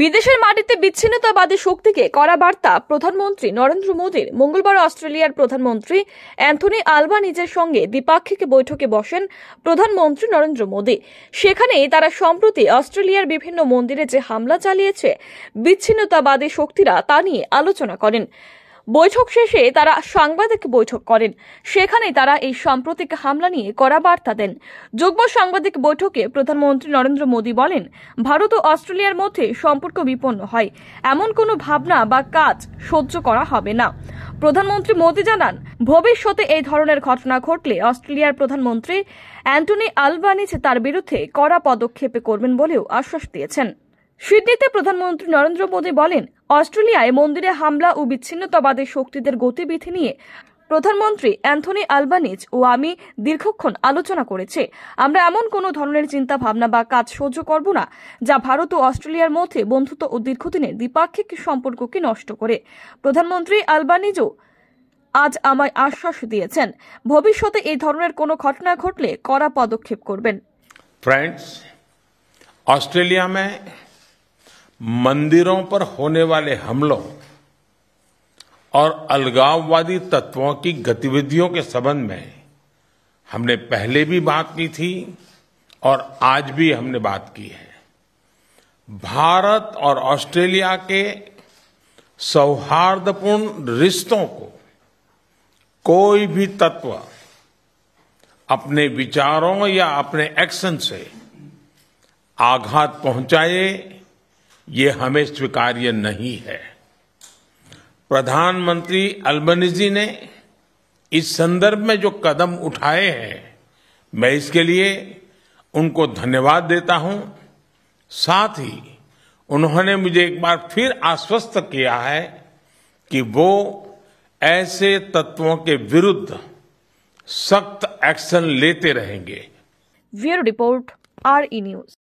বিদেশের মাটিতে বিচ্ছিন্নতাবাদী শক্তিকে করা বার্তা প্রধানমন্ত্রী নরেন্দ্র মোদীর মঙ্গলবার অস্ট্রেলিয়ার প্রধানমন্ত্রী অ্যান্থনি আলবানিজের সঙ্গে দ্বিপাক্ষিক বৈঠকে বসেন প্রধানমন্ত্রী নরেন্দ্র মোদী সেখানে তারা সম্প্রতি অস্ট্রেলিয়ার বিভিন্ন মন্দিরে যে হামলা চালিয়েছে বিচ্ছিন্নতাবাদী শক্তিরা তা নিয়ে আলোচনা করেন বৈঠক শেষে তারা সাংবাদিক বৈঠক করেন সেখানে তারা এই সাম্প্রতিক হামলা নিয়ে কড়া বার্তা দেন যুগ্ম সাংবাদিক বৈঠকে প্রধানমন্ত্রী নরেন্দ্র মোদী বলেন ভারত ও অস্ট্রেলিয়ার মধ্যে সম্পর্ক বিপন্ন হয় এমন কোনো ভাবনা বা কাজ সহ্য করা হবে না প্রধানমন্ত্রী মোদী জানান ভবিষ্যতে এই ধরনের ঘটনা ঘটলে অস্ট্রেলিয়ার প্রধানমন্ত্রী অ্যান্টনি আলবানিজ তার বিরুদ্ধে কড়া পদক্ষেপে করবেন বলেও আশ্বাস দিয়েছেন সিডনিতে প্রধানমন্ত্রী নরেন্দ্র মোদী বলেন অস্ট্রেলিয়ায় মন্দিরে হামলা ও বিচ্ছিন্নতাবাদের শক্তিদের গতিবিধি নিয়ে প্রধানমন্ত্রী অ্যান্থনি আলবানিজ ও আমি দীর্ঘক্ষণ আলোচনা করেছে আমরা এমন কোনো ধরনের চিন্তা ভাবনা বা কাজ সহ্য করব না যা ভারত ও অস্ট্রেলিয়ার মধ্যে বন্ধুত্ব ও দীর্ঘদিনের দ্বিপাক্ষিক সম্পর্ককে নষ্ট করে প্রধানমন্ত্রী আলবানিজও আজ আমায় আশ্বাস দিয়েছেন ভবিষ্যতে এই ধরনের কোনো ঘটনা ঘটলে কড়া পদক্ষেপ করবেন ফ্রেন্ডস অস্ট্রেলিয়া मंदिरों पर होने वाले हमलों और अलगाववादी तत्वों की गतिविधियों के संबंध में हमने पहले भी बात की थी और आज भी हमने बात की है भारत और ऑस्ट्रेलिया के सौहार्दपूर्ण रिश्तों को कोई भी तत्व अपने विचारों या अपने एक्शन से आघात पहुंचाए ये हमें स्वीकार्य नहीं है प्रधानमंत्री अल्बनीजी ने इस संदर्भ में जो कदम उठाए हैं मैं इसके लिए उनको धन्यवाद देता हूं साथ ही उन्होंने मुझे एक बार फिर आश्वस्त किया है कि वो ऐसे तत्वों के विरुद्ध सख्त एक्शन लेते रहेंगे bureau report R E news